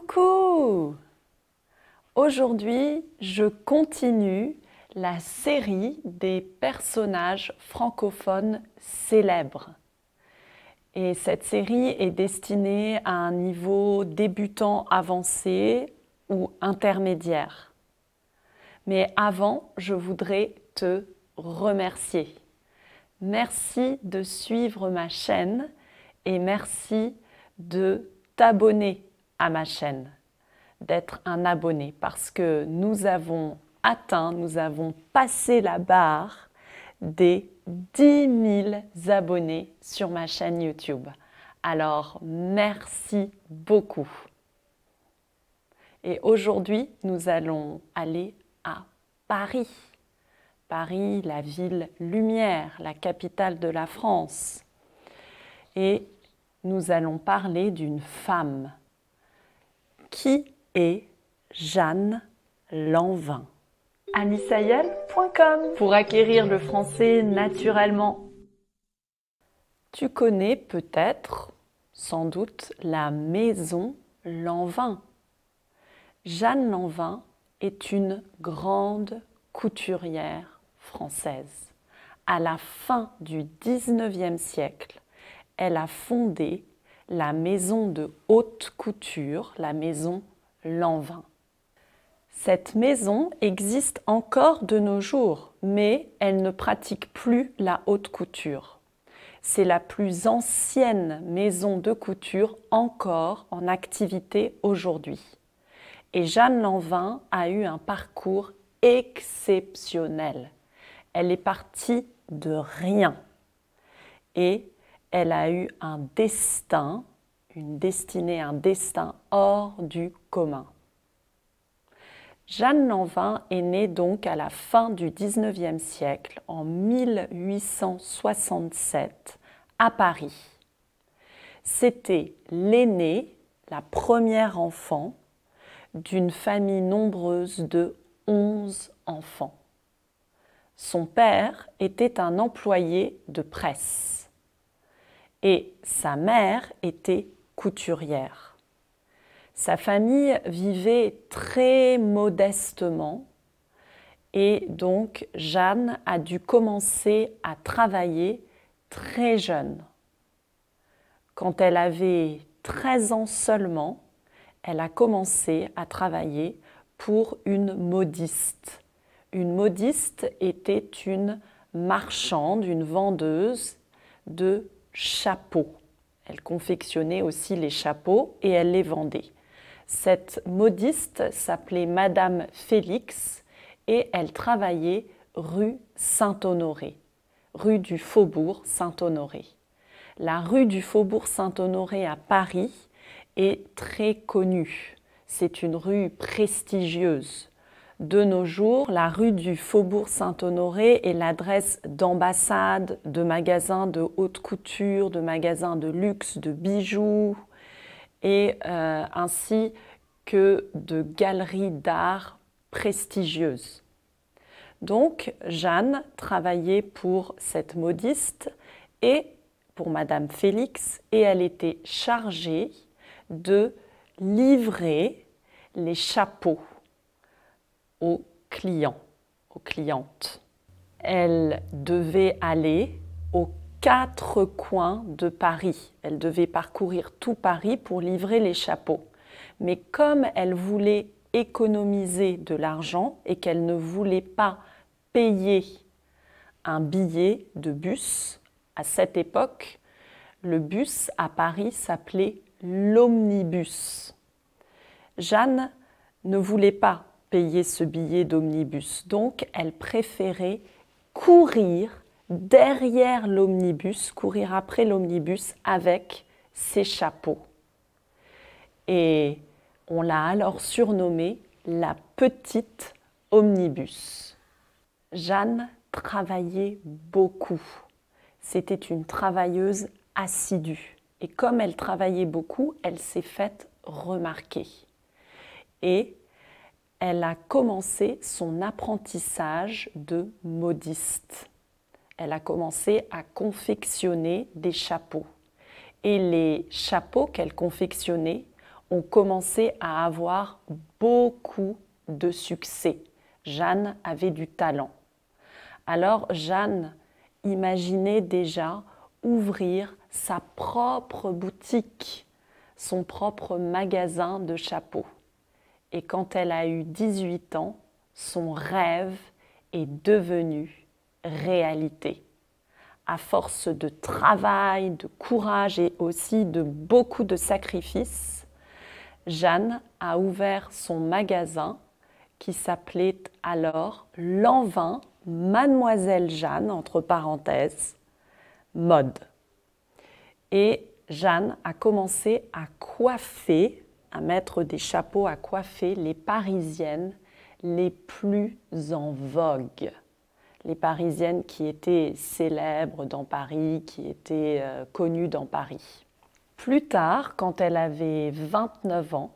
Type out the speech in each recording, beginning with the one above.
Coucou Aujourd'hui, je continue la série des personnages francophones célèbres. Et cette série est destinée à un niveau débutant avancé ou intermédiaire. Mais avant, je voudrais te remercier. Merci de suivre ma chaîne et merci de t'abonner à ma chaîne, d'être un abonné, parce que nous avons atteint, nous avons passé la barre des 10 000 abonnés sur ma chaîne YouTube. Alors, merci beaucoup. Et aujourd'hui, nous allons aller à Paris. Paris, la ville lumière, la capitale de la France. Et nous allons parler d'une femme qui est Jeanne Lanvin Anissayel.com pour acquérir le français naturellement. Tu connais peut-être, sans doute, la maison Lanvin. Jeanne Lanvin est une grande couturière française. À la fin du 19e siècle, elle a fondé la maison de haute couture, la maison Lanvin. Cette maison existe encore de nos jours, mais elle ne pratique plus la haute couture. C'est la plus ancienne maison de couture encore en activité aujourd'hui. Et Jeanne Lanvin a eu un parcours exceptionnel. Elle est partie de rien et elle a eu un destin, une destinée, un destin hors du commun. Jeanne Lanvin est née donc à la fin du 19 siècle, en 1867, à Paris. C'était l'aînée, la première enfant, d'une famille nombreuse de 11 enfants. Son père était un employé de presse et sa mère était couturière. Sa famille vivait très modestement et donc Jeanne a dû commencer à travailler très jeune. Quand elle avait 13 ans seulement, elle a commencé à travailler pour une modiste. Une modiste était une marchande, une vendeuse de chapeaux. Elle confectionnait aussi les chapeaux et elle les vendait. Cette modiste s'appelait Madame Félix et elle travaillait rue Saint-Honoré, rue du Faubourg Saint-Honoré. La rue du Faubourg Saint-Honoré à Paris est très connue. C'est une rue prestigieuse de nos jours, la rue du Faubourg Saint-Honoré est l'adresse d'ambassades, de magasins de haute couture, de magasins de luxe, de bijoux, et euh, ainsi que de galeries d'art prestigieuses. Donc Jeanne travaillait pour cette modiste et pour Madame Félix et elle était chargée de livrer les chapeaux aux clients, aux clientes. Elle devait aller aux quatre coins de Paris. Elle devait parcourir tout Paris pour livrer les chapeaux. Mais comme elle voulait économiser de l'argent et qu'elle ne voulait pas payer un billet de bus, à cette époque, le bus à Paris s'appelait l'omnibus. Jeanne ne voulait pas payer ce billet d'omnibus. Donc, elle préférait courir derrière l'omnibus, courir après l'omnibus avec ses chapeaux. Et on l'a alors surnommée la petite omnibus. Jeanne travaillait beaucoup. C'était une travailleuse assidue. Et comme elle travaillait beaucoup, elle s'est faite remarquer. Et elle a commencé son apprentissage de modiste. Elle a commencé à confectionner des chapeaux. Et les chapeaux qu'elle confectionnait ont commencé à avoir beaucoup de succès. Jeanne avait du talent. Alors Jeanne imaginait déjà ouvrir sa propre boutique, son propre magasin de chapeaux. Et quand elle a eu 18 ans, son rêve est devenu réalité. À force de travail, de courage et aussi de beaucoup de sacrifices, Jeanne a ouvert son magasin qui s'appelait alors L'Envin Mademoiselle Jeanne, entre parenthèses, mode. Et Jeanne a commencé à coiffer à mettre des chapeaux à coiffer les Parisiennes les plus en vogue. Les Parisiennes qui étaient célèbres dans Paris, qui étaient euh, connues dans Paris. Plus tard, quand elle avait 29 ans,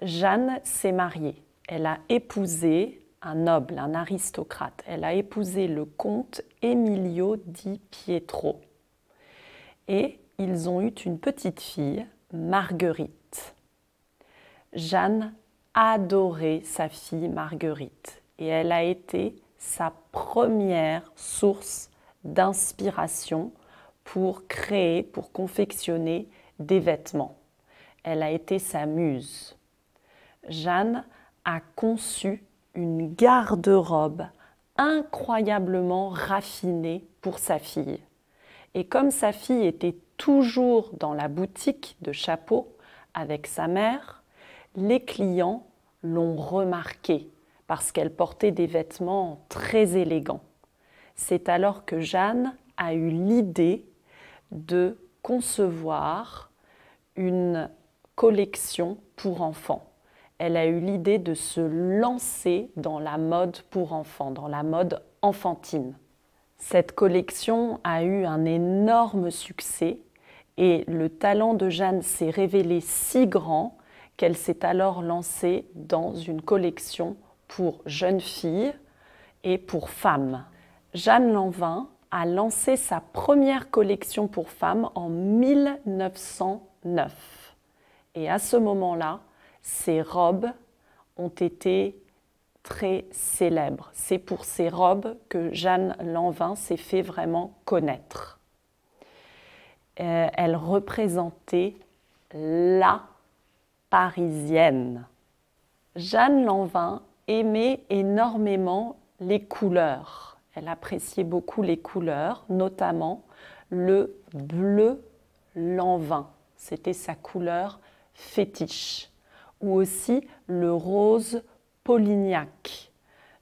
Jeanne s'est mariée. Elle a épousé un noble, un aristocrate. Elle a épousé le comte Emilio di Pietro. Et ils ont eu une petite fille, Marguerite. Jeanne adorait sa fille Marguerite et elle a été sa première source d'inspiration pour créer, pour confectionner des vêtements. Elle a été sa muse. Jeanne a conçu une garde-robe incroyablement raffinée pour sa fille. Et comme sa fille était toujours dans la boutique de chapeaux avec sa mère, les clients l'ont remarqué parce qu'elle portait des vêtements très élégants. C'est alors que Jeanne a eu l'idée de concevoir une collection pour enfants. Elle a eu l'idée de se lancer dans la mode pour enfants, dans la mode enfantine. Cette collection a eu un énorme succès et le talent de Jeanne s'est révélé si grand qu'elle s'est alors lancée dans une collection pour jeunes filles et pour femmes. Jeanne Lanvin a lancé sa première collection pour femmes en 1909. Et à ce moment-là, ses robes ont été très célèbres. C'est pour ces robes que Jeanne Lanvin s'est fait vraiment connaître. Euh, elle représentait la parisienne. Jeanne Lanvin aimait énormément les couleurs. Elle appréciait beaucoup les couleurs, notamment le bleu lanvin. C'était sa couleur fétiche. Ou aussi le rose Polignac,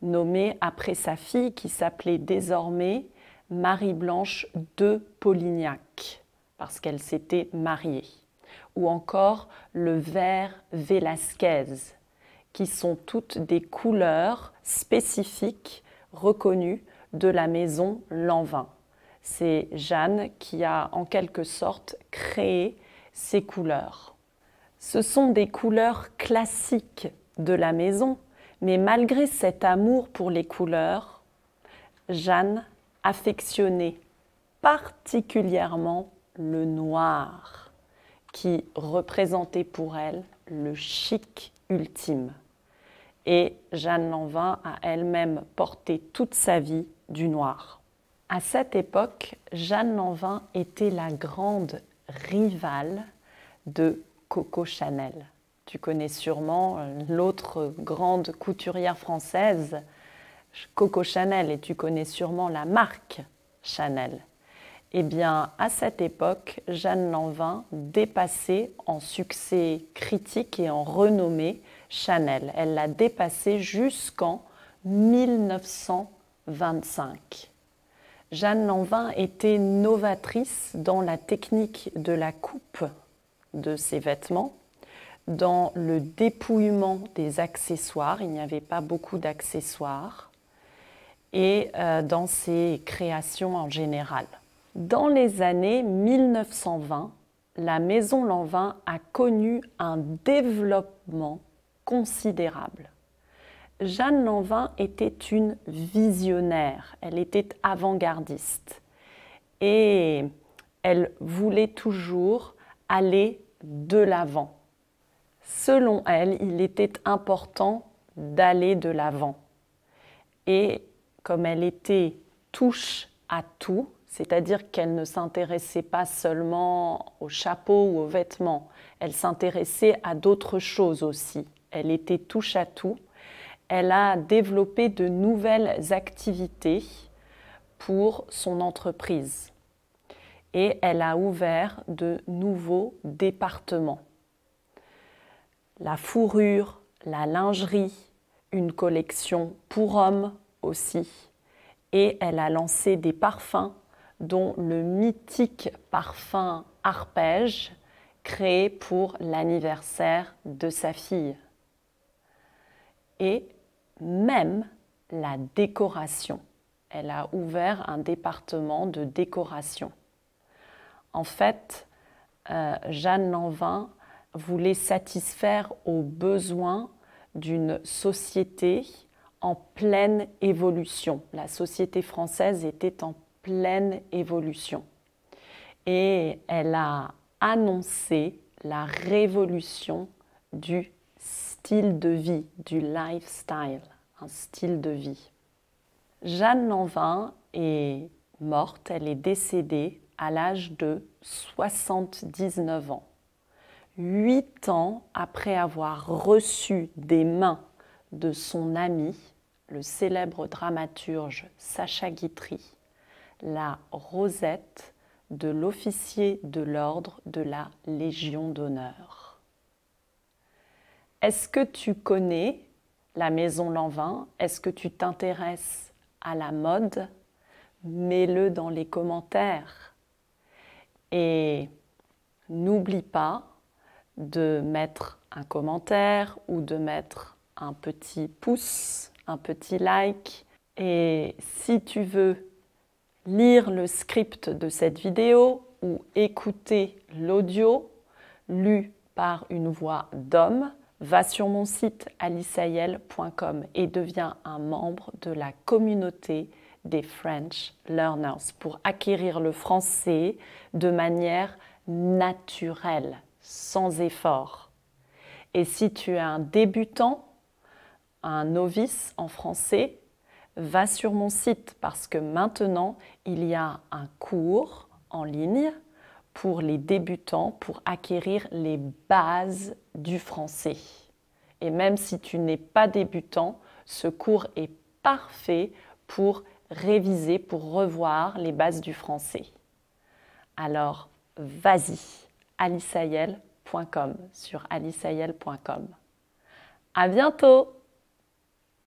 nommé après sa fille qui s'appelait désormais Marie-Blanche de Polignac, parce qu'elle s'était mariée ou encore le vert Velasquez, qui sont toutes des couleurs spécifiques reconnues de la maison Lanvin. C'est Jeanne qui a en quelque sorte créé ces couleurs. Ce sont des couleurs classiques de la maison, mais malgré cet amour pour les couleurs, Jeanne affectionnait particulièrement le noir qui représentait pour elle le chic ultime. Et Jeanne Lanvin a elle-même porté toute sa vie du noir. À cette époque, Jeanne Lanvin était la grande rivale de Coco Chanel. Tu connais sûrement euh, l'autre grande couturière française, Coco Chanel, et tu connais sûrement la marque Chanel. Eh bien, à cette époque, Jeanne Lanvin dépassait en succès critique et en renommée Chanel. Elle l'a dépassée jusqu'en 1925. Jeanne Lanvin était novatrice dans la technique de la coupe de ses vêtements, dans le dépouillement des accessoires, il n'y avait pas beaucoup d'accessoires, et euh, dans ses créations en général. Dans les années 1920, la maison Lanvin a connu un développement considérable. Jeanne Lanvin était une visionnaire, elle était avant-gardiste et elle voulait toujours aller de l'avant. Selon elle, il était important d'aller de l'avant. Et comme elle était touche à tout, c'est-à-dire qu'elle ne s'intéressait pas seulement aux chapeaux ou aux vêtements, elle s'intéressait à d'autres choses aussi. Elle était touche à tout. Elle a développé de nouvelles activités pour son entreprise et elle a ouvert de nouveaux départements. La fourrure, la lingerie, une collection pour hommes aussi. Et elle a lancé des parfums dont le mythique parfum Arpège créé pour l'anniversaire de sa fille. Et même la décoration. Elle a ouvert un département de décoration. En fait, euh, Jeanne Lanvin voulait satisfaire aux besoins d'une société en pleine évolution. La société française était en pleine évolution. Et elle a annoncé la révolution du style de vie, du lifestyle, un style de vie. Jeanne Lanvin est morte, elle est décédée à l'âge de 79 ans. Huit ans après avoir reçu des mains de son ami, le célèbre dramaturge Sacha Guitry, la rosette de l'officier de l'ordre de la Légion d'honneur. Est-ce que tu connais la maison Lanvin Est-ce que tu t'intéresses à la mode Mets-le dans les commentaires. Et n'oublie pas de mettre un commentaire ou de mettre un petit pouce, un petit like. Et si tu veux lire le script de cette vidéo ou écouter l'audio lu par une voix d'homme, va sur mon site alisael.com et deviens un membre de la communauté des French Learners pour acquérir le français de manière naturelle, sans effort. Et si tu es un débutant, un novice en français, va sur mon site parce que maintenant, il y a un cours en ligne pour les débutants pour acquérir les bases du français. Et même si tu n'es pas débutant, ce cours est parfait pour réviser, pour revoir les bases du français. Alors, vas-y, alisayel.com sur alisayel.com. À bientôt!